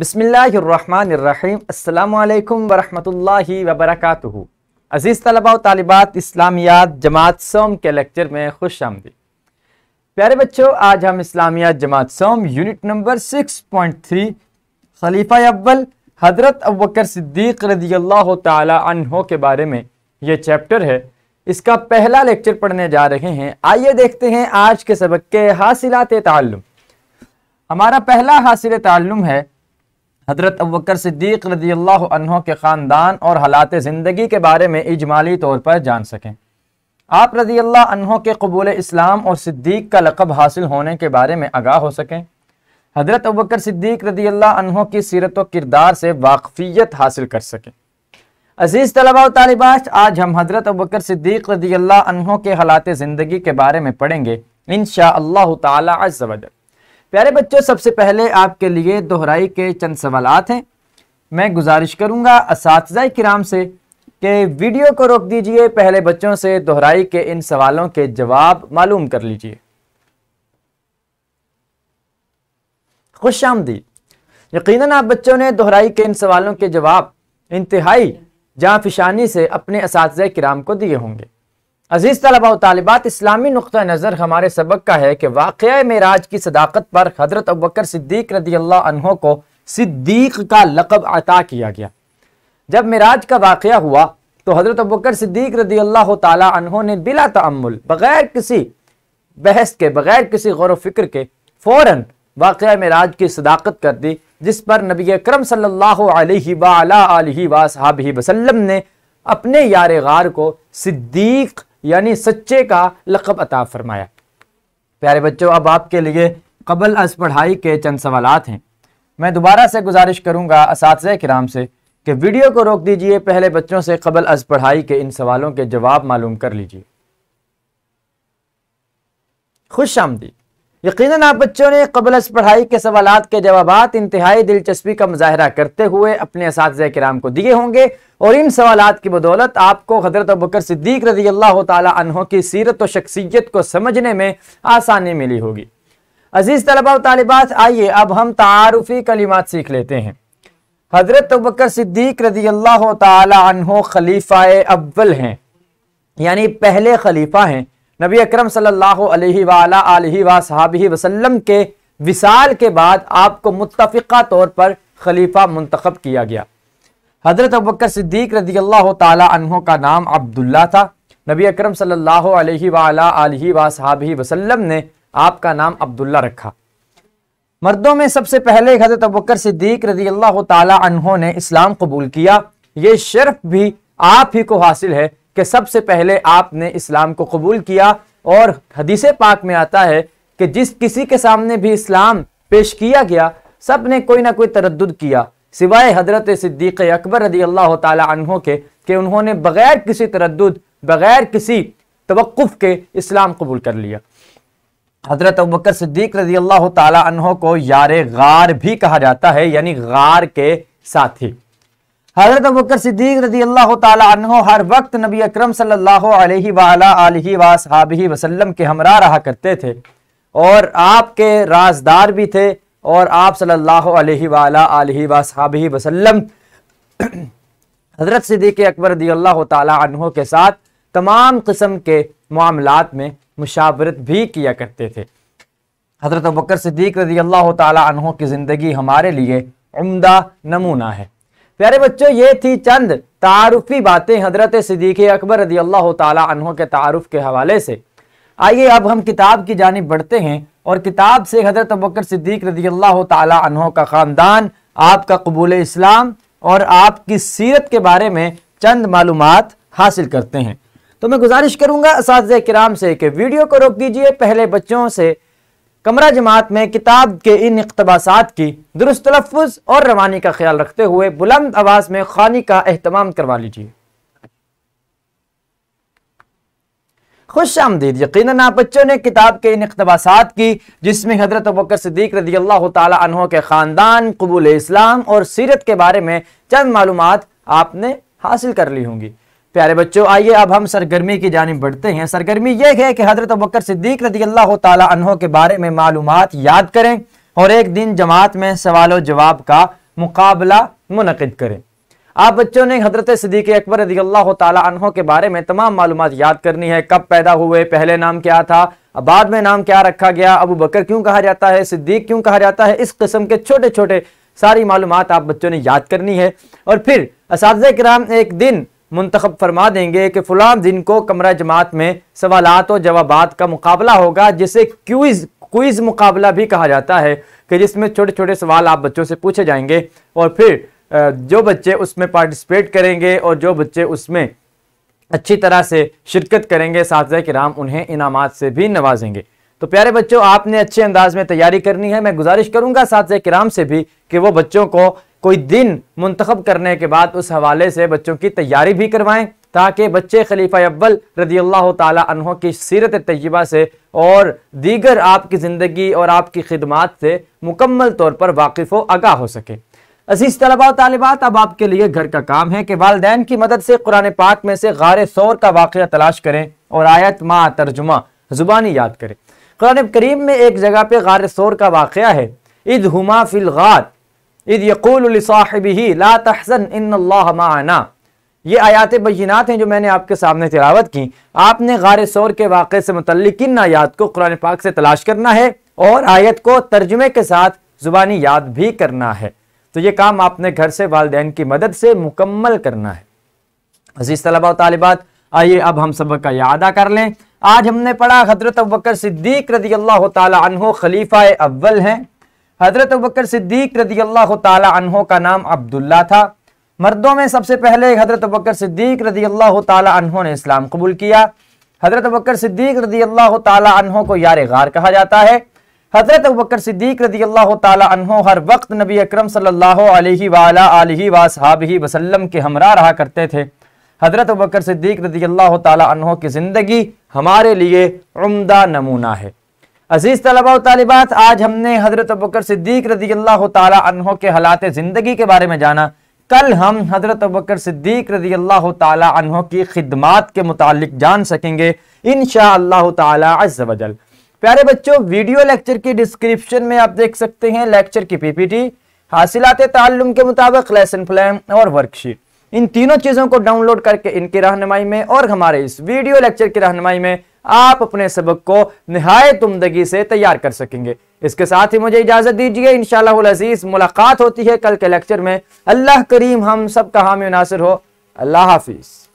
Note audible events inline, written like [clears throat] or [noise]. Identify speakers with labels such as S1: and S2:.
S1: बसमीम् अल्लाम वरहमतुल्लाहि वबरकातुहु अज़ीज़ तलबा तालिबात इस्लामियात जमात सोम के लेक्चर में खुश आमदी प्यारे बच्चों आज हम इस्लामियात जमात सोम unit number six point three खलीफा अव्वल हज़रत अबकर सिद्दीक रदी अल्लाह के बारे में ये चैप्टर है इसका पहला लेक्चर पढ़ने जा रहे हैं आइए देखते हैं आज के सबक के हासिलात ताल्लुम हमारा पहला हासिल ताल्लुम है हज़रत अबकर सिद्दीक रजी अल्लाह के ख़ानदान और हालात ज़िंदगी के बारे में इजमाली तौर पर जान सकें आप रजी अल्लाह के कबूल इस्लाम और सिद्दीक का लकब हासिल होने के बारे में आगाह हो सकें हज़रत अबकर सिद्दीक रजी अल्लाह की सीरत व किरदार से वाकफियत हासिल कर सकें अजीज़ तलबा तलबात आज हम हज़रत अबकर सिद्दीक रजी अल्लाह के हालात ज़िंदगी के बारे में पढ़ेंगे इन शाह तजल प्यारे बच्चों सबसे पहले आपके लिए दोहराई के चंद सवाल हैं मैं गुजारिश करूँगा इस कराम से कि वीडियो को रोक दीजिए पहले बच्चों से दोहराई के इन सवालों के जवाब मालूम कर लीजिए खुश आमदी यकीनन आप बच्चों ने दोहराई के इन सवालों के जवाब इंतहाई जहाँ फिशानी से अपने इस कराम को दिए होंगे अजीज़ तलबा तालबात इस्लामी नुक़ नज़र हमारे सबक का है कि वाक़ मराज की सदाकत पर हज़रत अबकर सिद्दीक रदी अल्लाह को सिद्दीक का लकब अता किया गया जब मराज का वाक़ हुआ तो हज़रत अबकर सिद्दीक रदी अल्लाह तहों ने बिला तमुल बग़ैर किसी बहस के बग़ैर किसी गौर फिक्र के फ़ौर वाक़ मराज की सदाकत कर दी जिस पर नबी करम सल्ला वसलम ने अपने यार गार को सिद्दीक़ यानी सच्चे का लक़ब अता फरमाया प्यारे बच्चों अब आपके लिए कबल अज पढ़ाई के चंद सवाल हैं मैं दोबारा से गुजारिश करूँगा इस कराम से कि वीडियो को रोक दीजिए पहले बच्चों से कबल अज पढ़ाई के इन सवालों के जवाब मालूम कर लीजिए खुश आमदी यकीन आप बच्चों ने कबल पढ़ाई के सवाल के जवाब इंतहाई दिलचस्पी का मुजाहरा करते हुए अपने इस कराम को दिए होंगे और इन सवाल की बदौलत आपको हजरत बकर सिद्दीक रजी अल्लाह तहों की सीरत व शख्सियत को समझने में आसानी मिली होगी अजीज़ तलबा तलबात आइए अब हम तारफ़ी कलिमात सीख लेते हैं हजरत बकर सिद्दीक रजी अल्लाह तहों खलीफ़ा अव्वल हैं यानी पहले खलीफा हैं नबी अक्रम सबी वसलम के विसाल के बाद आपको मुतफ़ा तौर पर खलीफा मंतखब किया गया हज़रत अबकर सिद्दीक रदी अल्लाह तहों का नाम अब्दुल्ला था नबी अकरम सबी वसलम ने आपका नाम अब्दुल्ला रखा मर्दों में सबसे पहले हज़रत अबकर सिद्दीक रदी अल्लाह तहों ने इस्लाम कबूल किया ये शर्फ भी आप ही को हासिल है कि सबसे पहले आपने इस्लाम को कबूल किया और हदीस पाक में आता है कि जिस किसी के सामने भी इस्लाम पेश किया गया सब ने कोई ना कोई तरद किया सिवाय हजरत सिद्दीक़ अकबर रदी अल्लाह तहों के कि उन्होंने बग़ैर किसी तरद बग़ैर किसी तवक़ के इस्लाम कबूल कर लिया हज़रत अबकर सिद्दीक रजी अल्लाह तहों को यार गार भी कहा जाता है यानी गार के साथी हज़रत बकर सिद्दीक रजी अल्लाह तह हर वक्त नबी अक्रम सल्लल्लाहु वसलम के हमरा रहा करते थे और आपके राजदार भी थे और आप सल्लल्लाहु अलैहि [clears throat] हज़रत सिद्दीक अकबर रजी अल्लाह तह के साथ तमाम कस्म के मामला में मुशावरत भी किया करते थे हज़रत बकर सिद्दीक रजी अल्लाह तह की ज़िंदगी हमारे लिए उमदा नमूना है प्यारे बच्चों ये थी चंद तारुफी बातें हजरत सिद्दीक अकबर रदी अल्लाह तहों के तारुफ के हवाले से आइए अब हम किताब की जानब बढ़ते हैं और किताब से हजरत बकर सिद्दीक रदी अल्लाह तहों का ख़ानदान आपका कबूल इस्लाम और आपकी सीरत के बारे में चंद मालूम हासिल करते हैं तो मैं गुजारिश करूँगा इस कराम से कि वीडियो को रोक दीजिए पहले बच्चों से कमरा जमात में किताब के इन इकतबासात की दुरुस्त तलफ़ और रवानी का ख्याल रखते हुए बुलंद आवाज़ में खानी का अहतमाम करवा लीजिए खुश आमदीद यकीन आप बच्चों ने किताब के इन इकतबासात की जिसमें हजरत बकर सदीक रजी अल्लाह तहों के ख़ानदान कबूल इस्लाम और सीरत के बारे में चंद मालूम आपने हासिल कर ली होंगी प्यारे बच्चों आइए अब हम सरगर्मी की जानब बढ़ते हैं सरगर्मी यह है कि हजरत बकर सिद्दीक रदी अल्लाह तहों के बारे में मालूम याद करें और एक दिन जमात में सवाल जवाब का मुकाबला मुनद करें आप बच्चों ने हजरत सदीक अकबर रदी अल्लाह तहों के बारे में तमाम मालूम याद करनी है कब पैदा हुए पहले नाम क्या था बाद में नाम क्या रखा गया अबू बकर क्यों कहा जाता है सिद्दीक क्यों कहा जाता है इस किस्म के छोटे छोटे सारी मालूम आप बच्चों ने याद करनी है और फिर इस कराम एक दिन मुंतखब फरमा देंगे कि फलाम दिन को कमरा जमात में सवाल और जवाब का मुकाबला होगा जिसे क्यूज़ क्विज़ मुकाबला भी कहा जाता है कि जिसमें छोटे छोटे सवाल आप बच्चों से पूछे जाएंगे और फिर जो बच्चे उसमें पार्टिसिपेट करेंगे और जो बच्चे उसमें अच्छी तरह से शिरकत करेंगे साथ के राम उन्हें इनाम से भी नवाजेंगे तो प्यारे बच्चों आपने अच्छे अंदाज में तैयारी करनी है मैं गुजारिश करूंगा साथ किराम से भी कि वो बच्चों को कोई दिन मंतखब करने के बाद उस हवाले से बच्चों की तैयारी भी करवाएं ताकि बच्चे खलीफा अव्वल रदी अल्लाह तहों की सीरत तयबा से और दीगर आपकी ज़िंदगी और आपकी खिदमत से मुकम्मल तौर पर वाकिफ़ आगा हो सके अजीज़ तलबा तलबात अब आपके लिए घर का काम है कि वालदे की मदद से कुरान पाक में से गार सौर का वाक़ तलाश करें और आयत माँ तर्जुमा ज़ुबानी याद करें कुरान करीम में एक जगह पर गार शोर का वाक़ है इद हुमा फिलगार इद यकूल ही ला तहसन इन माना ये आयात बहिनात हैं जो मैंने आपके सामने तिलावत की आपने गार शोर के वाक़े से मुतल इन आयात को कुरान पाक से तलाश करना है और आयत को तर्जमे के साथ ज़ुबानी याद भी करना है तो ये काम आपने घर से वालदे की मदद से मुकम्मल करना है अजीज़ तलबा तलबात आइए अब हम सबक का यादा कर लें आज हमने पढ़ा हजरत अबकर सिद्दीक रजी अल्लाह तहो खलीफ़ा अव्वल हैं हजरत अबकर सिद्दीक रदी अल्लाह तहों का नाम अब्दुल्ला था मर्दों में सबसे पहले हजरत अबकर सिद्दीक रदी अल्लाह तहों ने इस्लाम कबूल किया हजरत अबकर सिद्दीक रदी अल्लाह तहों को यार गार कहा जाता है हजरत अबकर सिद्दीक रदी अल्लाह तहों हर वक्त नबी अक्रम सल्ह वसलम के हमरा रहा करते थे हजरत अबकर सिद्दीक रदी अल्लाह तहों की ज़िंदगी हमारे लिए उमदा नमूना है अजीज़ तलबा तलबात आज हमने हज़रत बकर सिद्दीक रजी अल्लाह तहों के हालात ज़िंदगी के बारे में जाना कल हम हज़रत बकर सिद्दीक रजी अल्लाह तहों की खिदमत के मुतालिक जान सकेंगे इन शाह प्यारे बच्चों वीडियो लेक्चर की डिस्क्रिप्शन में आप देख सकते हैं लेक्चर की पीपीटी हासिलात ताल्लुम के मुताबिक लेसन प्लान और वर्कशीट इन तीनों चीज़ों को डाउनलोड करके इनकी रहनमाई में और हमारे इस वीडियो लेक्चर की रहनमाई में आप अपने सबक को नहायत उमदगी से तैयार कर सकेंगे इसके साथ ही मुझे इजाजत दीजिए इन मुलाकात होती है कल के लेक्चर में अल्लाह करीम हम सब का हामी नासिर हो अल्लाह हाफिज़